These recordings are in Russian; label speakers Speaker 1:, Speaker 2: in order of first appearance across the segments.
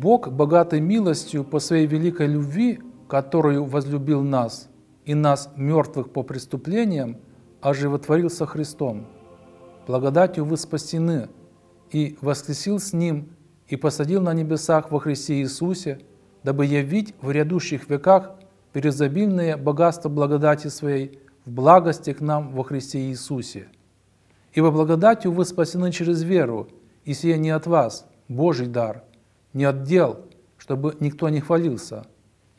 Speaker 1: Бог, богатый милостью по своей великой любви, которую возлюбил нас и нас, мертвых по преступлениям, оживотворил со Христом. Благодатью вы спасены, и воскресил с Ним, и посадил на небесах во Христе Иисусе, дабы явить в рядущих веках перезабильное богатство благодати Своей в благости к нам во Христе Иисусе. Ибо благодатью вы спасены через веру, и сие не от вас, Божий дар – не отдел, чтобы никто не хвалился,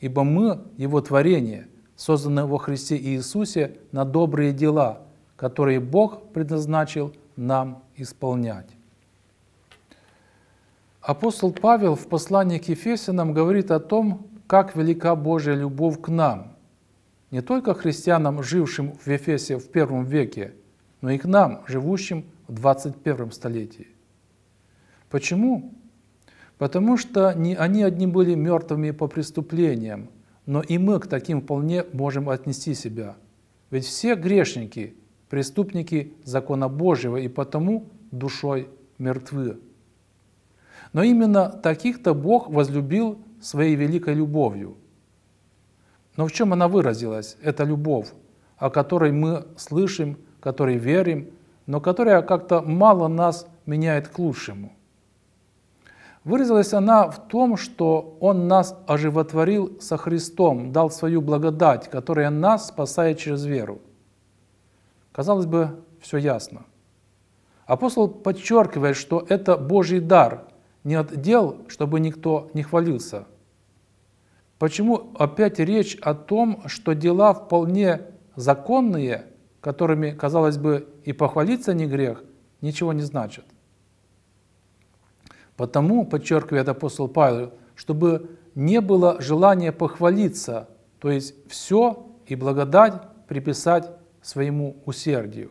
Speaker 1: ибо мы – Его творение, созданное во Христе Иисусе на добрые дела, которые Бог предназначил нам исполнять. Апостол Павел в послании к Ефесянам говорит о том, как велика Божья любовь к нам, не только христианам, жившим в Ефесе в первом веке, но и к нам, живущим в 21 столетии. Почему? Потому что не, они одни были мертвыми по преступлениям, но и мы к таким вполне можем отнести себя. Ведь все грешники – преступники закона Божьего и потому душой мертвы. Но именно таких-то Бог возлюбил своей великой любовью. Но в чем она выразилась, эта любовь, о которой мы слышим, которой верим, но которая как-то мало нас меняет к лучшему – Выразилась она в том, что Он нас оживотворил со Христом, дал свою благодать, которая нас спасает через веру. Казалось бы, все ясно. Апостол подчеркивает, что это Божий дар, не от дел, чтобы никто не хвалился. Почему опять речь о том, что дела вполне законные, которыми, казалось бы, и похвалиться не грех, ничего не значит? Потому, подчеркивает апостол Павел, чтобы не было желания похвалиться, то есть все и благодать приписать своему усердию.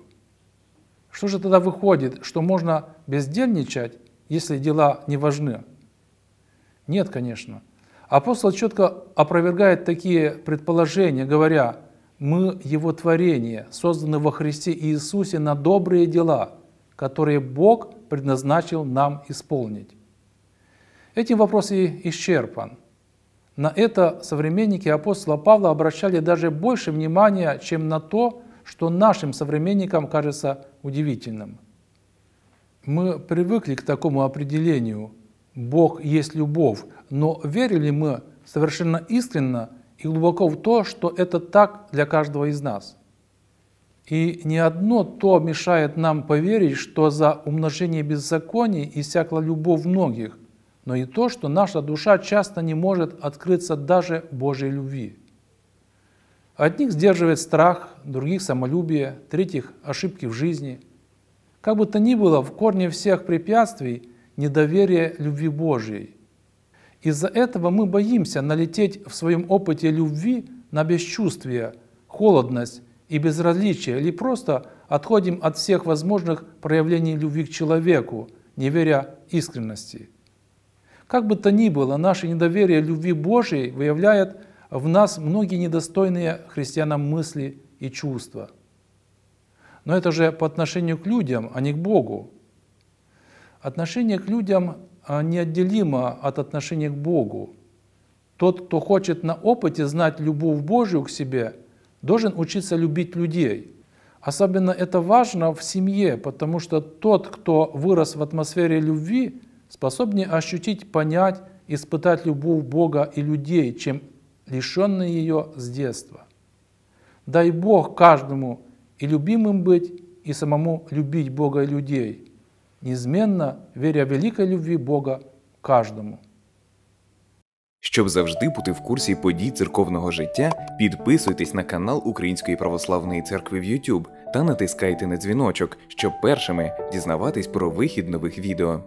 Speaker 1: Что же тогда выходит, что можно бездельничать, если дела не важны? Нет, конечно. Апостол четко опровергает такие предположения, говоря, «Мы Его творение, созданы во Христе Иисусе на добрые дела, которые Бог предназначил нам исполнить». Этим вопрос и исчерпан. На это современники апостола Павла обращали даже больше внимания, чем на то, что нашим современникам кажется удивительным. Мы привыкли к такому определению «Бог есть любовь», но верили мы совершенно искренно и глубоко в то, что это так для каждого из нас. И ни одно то мешает нам поверить, что за умножение беззаконий иссякла любовь многих – но и то, что наша душа часто не может открыться даже Божьей любви. Одних сдерживает страх, других – самолюбие, третьих – ошибки в жизни. Как бы то ни было, в корне всех препятствий – недоверие любви Божьей. Из-за этого мы боимся налететь в своем опыте любви на бесчувствие, холодность и безразличие, или просто отходим от всех возможных проявлений любви к человеку, не веря искренности. Как бы то ни было, наше недоверие любви Божией выявляет в нас многие недостойные христианам мысли и чувства. Но это же по отношению к людям, а не к Богу. Отношение к людям а, неотделимо от отношения к Богу. Тот, кто хочет на опыте знать любовь Божию к себе, должен учиться любить людей. Особенно это важно в семье, потому что тот, кто вырос в атмосфере любви, способнее ощутить, понять, испытать любовь Бога и людей, чем лишенные ее с детства. Дай Бог каждому и любимым быть, и самому любить Бога и людей, неизменно веря в великой любви Бога каждому. Щоб завжди бути в курсі подій церковного життя, підписуйтесь на канал Української православної церкви в YouTube та натискайте на дзвіночок, щоб першими дізнаватись про вихід нових відео.